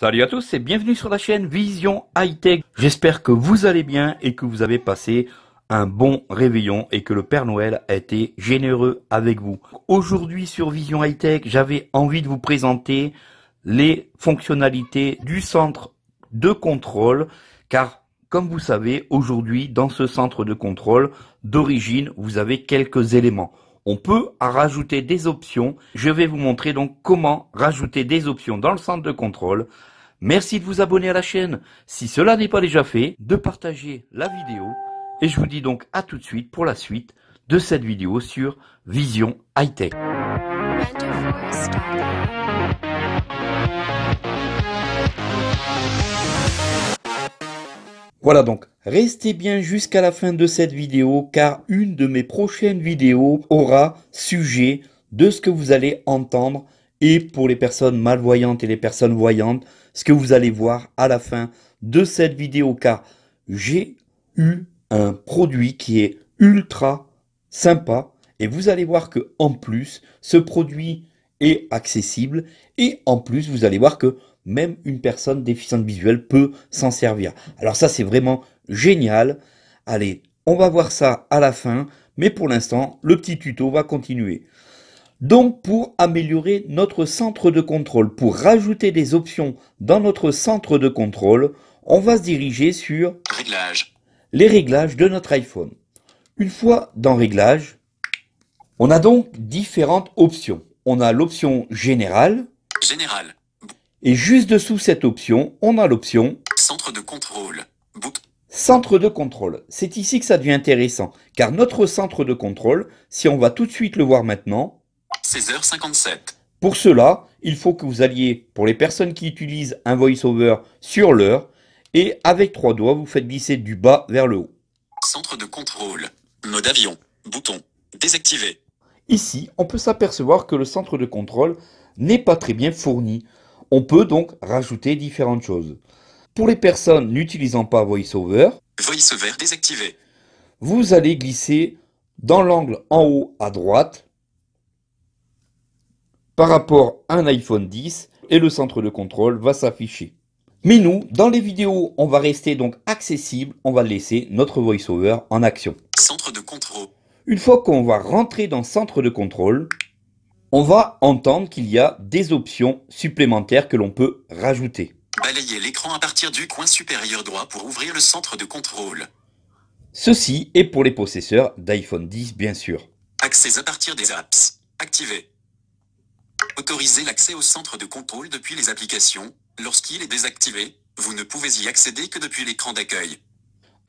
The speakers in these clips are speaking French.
Salut à tous et bienvenue sur la chaîne Vision High Tech. J'espère que vous allez bien et que vous avez passé un bon réveillon et que le Père Noël a été généreux avec vous. Aujourd'hui sur Vision High Tech, j'avais envie de vous présenter les fonctionnalités du centre de contrôle car comme vous savez, aujourd'hui, dans ce centre de contrôle, d'origine, vous avez quelques éléments on peut rajouter des options. Je vais vous montrer donc comment rajouter des options dans le centre de contrôle. Merci de vous abonner à la chaîne. Si cela n'est pas déjà fait, de partager la vidéo. Et je vous dis donc à tout de suite pour la suite de cette vidéo sur Vision Hightech. Voilà donc, restez bien jusqu'à la fin de cette vidéo car une de mes prochaines vidéos aura sujet de ce que vous allez entendre et pour les personnes malvoyantes et les personnes voyantes, ce que vous allez voir à la fin de cette vidéo car j'ai eu un produit qui est ultra sympa et vous allez voir que en plus ce produit est accessible et en plus vous allez voir que même une personne déficiente visuelle peut s'en servir. Alors ça, c'est vraiment génial. Allez, on va voir ça à la fin, mais pour l'instant, le petit tuto va continuer. Donc pour améliorer notre centre de contrôle, pour rajouter des options dans notre centre de contrôle, on va se diriger sur les réglages de notre iPhone. Une fois dans Réglages, on a donc différentes options. On a l'option Générale, générale et juste dessous cette option, on a l'option Centre de contrôle. Centre de contrôle. C'est ici que ça devient intéressant, car notre centre de contrôle, si on va tout de suite le voir maintenant, 16h57. Pour cela, il faut que vous alliez, pour les personnes qui utilisent un voiceover sur l'heure, et avec trois doigts, vous faites glisser du bas vers le haut. Centre de contrôle, mode avion, bouton, désactivé. Ici, on peut s'apercevoir que le centre de contrôle n'est pas très bien fourni. On peut donc rajouter différentes choses. Pour les personnes n'utilisant pas VoiceOver, VoiceOver désactivé. Vous allez glisser dans l'angle en haut à droite par rapport à un iPhone 10 et le centre de contrôle va s'afficher. Mais nous, dans les vidéos, on va rester donc accessible, on va laisser notre voiceover en action. Centre de contrôle. Une fois qu'on va rentrer dans centre de contrôle, on va entendre qu'il y a des options supplémentaires que l'on peut rajouter. Balayer l'écran à partir du coin supérieur droit pour ouvrir le centre de contrôle. Ceci est pour les possesseurs d'iPhone 10 bien sûr. Accès à partir des apps. Activé. Autoriser l'accès au centre de contrôle depuis les applications. Lorsqu'il est désactivé, vous ne pouvez y accéder que depuis l'écran d'accueil.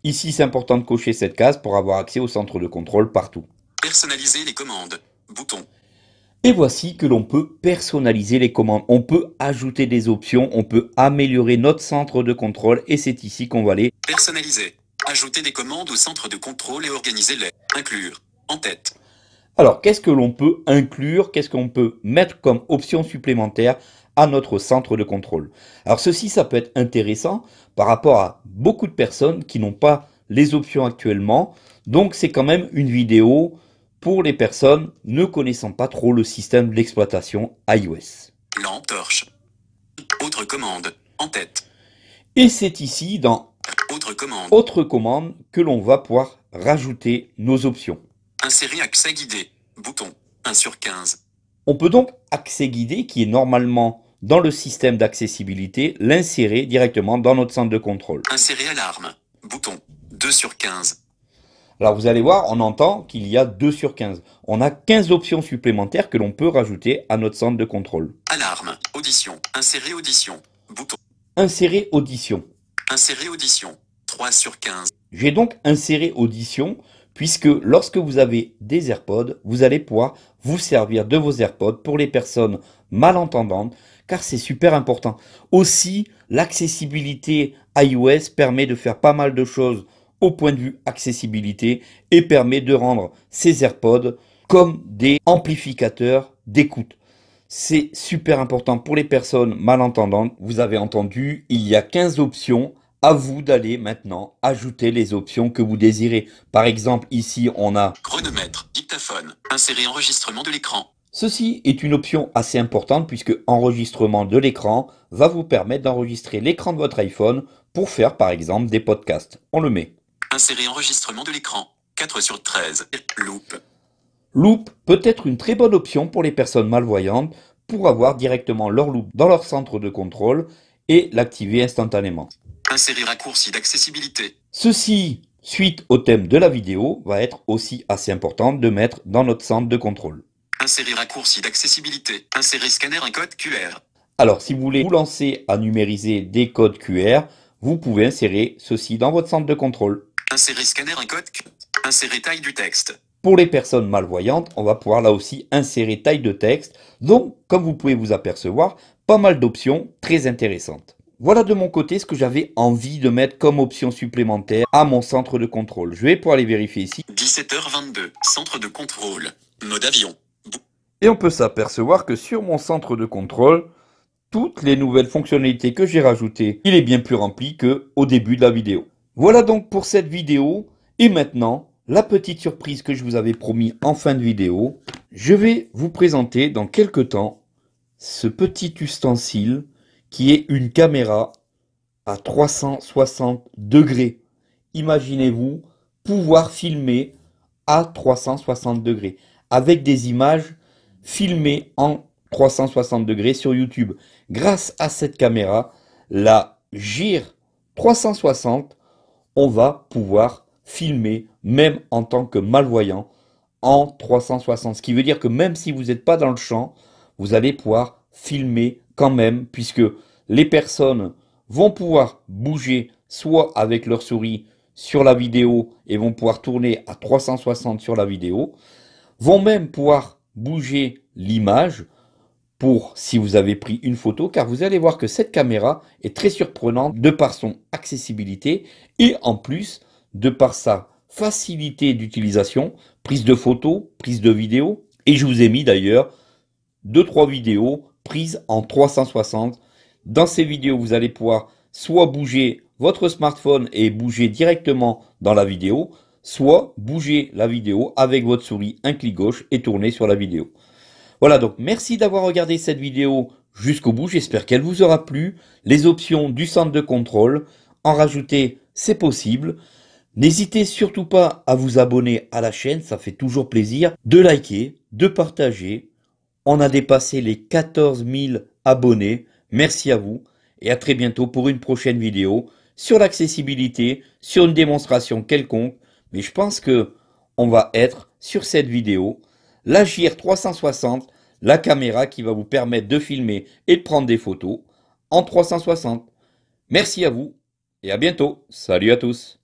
Ici, c'est important de cocher cette case pour avoir accès au centre de contrôle partout. Personnaliser les commandes. Bouton. Et voici que l'on peut personnaliser les commandes. On peut ajouter des options, on peut améliorer notre centre de contrôle et c'est ici qu'on va aller personnaliser, ajouter des commandes au centre de contrôle et organiser les inclure en tête. Alors, qu'est-ce que l'on peut inclure Qu'est-ce qu'on peut mettre comme option supplémentaire à notre centre de contrôle Alors, ceci, ça peut être intéressant par rapport à beaucoup de personnes qui n'ont pas les options actuellement. Donc, c'est quand même une vidéo pour les personnes ne connaissant pas trop le système d'exploitation iOS. torche. Autre commande. En tête. Et c'est ici dans Autre commande. Autre commande que l'on va pouvoir rajouter nos options. Insérer accès guidé. Bouton. 1 sur 15. On peut donc accès guidé qui est normalement dans le système d'accessibilité, l'insérer directement dans notre centre de contrôle. Insérer alarme. Bouton. 2 sur 15. Alors vous allez voir, on entend qu'il y a 2 sur 15. On a 15 options supplémentaires que l'on peut rajouter à notre centre de contrôle. Alarme, audition, insérer audition, bouton. Insérer audition. Insérer audition, 3 sur 15. J'ai donc inséré audition puisque lorsque vous avez des AirPods, vous allez pouvoir vous servir de vos AirPods pour les personnes malentendantes car c'est super important. Aussi, l'accessibilité iOS permet de faire pas mal de choses au point de vue accessibilité et permet de rendre ces AirPods comme des amplificateurs d'écoute. C'est super important pour les personnes malentendantes. Vous avez entendu, il y a 15 options. À vous d'aller maintenant ajouter les options que vous désirez. Par exemple, ici, on a chronomètre, dictaphone, insérer enregistrement de l'écran. Ceci est une option assez importante puisque enregistrement de l'écran va vous permettre d'enregistrer l'écran de votre iPhone pour faire par exemple des podcasts. On le met. Insérer enregistrement de l'écran. 4 sur 13. Loop. Loop peut être une très bonne option pour les personnes malvoyantes pour avoir directement leur loupe dans leur centre de contrôle et l'activer instantanément. Insérer raccourci d'accessibilité. Ceci, suite au thème de la vidéo, va être aussi assez important de mettre dans notre centre de contrôle. Insérer raccourci d'accessibilité. Insérer scanner un code QR. Alors, si vous voulez vous lancer à numériser des codes QR, vous pouvez insérer ceci dans votre centre de contrôle. Insérer scanner un code. Insérer taille du texte. Pour les personnes malvoyantes, on va pouvoir là aussi insérer taille de texte. Donc, comme vous pouvez vous apercevoir, pas mal d'options très intéressantes. Voilà de mon côté ce que j'avais envie de mettre comme option supplémentaire à mon centre de contrôle. Je vais pouvoir aller vérifier ici. 17h22, centre de contrôle, mode avion. Et on peut s'apercevoir que sur mon centre de contrôle, toutes les nouvelles fonctionnalités que j'ai rajoutées, il est bien plus rempli qu'au début de la vidéo. Voilà donc pour cette vidéo. Et maintenant, la petite surprise que je vous avais promis en fin de vidéo. Je vais vous présenter dans quelques temps ce petit ustensile qui est une caméra à 360 degrés. Imaginez-vous pouvoir filmer à 360 degrés avec des images filmées en 360 degrés sur YouTube. Grâce à cette caméra, la GIR 360, on va pouvoir filmer, même en tant que malvoyant, en 360. Ce qui veut dire que même si vous n'êtes pas dans le champ, vous allez pouvoir filmer quand même, puisque les personnes vont pouvoir bouger soit avec leur souris sur la vidéo et vont pouvoir tourner à 360 sur la vidéo, vont même pouvoir bouger l'image, pour si vous avez pris une photo car vous allez voir que cette caméra est très surprenante de par son accessibilité et en plus de par sa facilité d'utilisation, prise de photos, prise de vidéo et je vous ai mis d'ailleurs deux trois vidéos prises en 360. Dans ces vidéos, vous allez pouvoir soit bouger votre smartphone et bouger directement dans la vidéo, soit bouger la vidéo avec votre souris un clic gauche et tourner sur la vidéo. Voilà, donc merci d'avoir regardé cette vidéo jusqu'au bout. J'espère qu'elle vous aura plu. Les options du centre de contrôle, en rajouter, c'est possible. N'hésitez surtout pas à vous abonner à la chaîne, ça fait toujours plaisir, de liker, de partager. On a dépassé les 14 000 abonnés. Merci à vous et à très bientôt pour une prochaine vidéo sur l'accessibilité, sur une démonstration quelconque. Mais je pense que on va être sur cette vidéo l'Agir 360, la caméra qui va vous permettre de filmer et de prendre des photos en 360. Merci à vous et à bientôt. Salut à tous.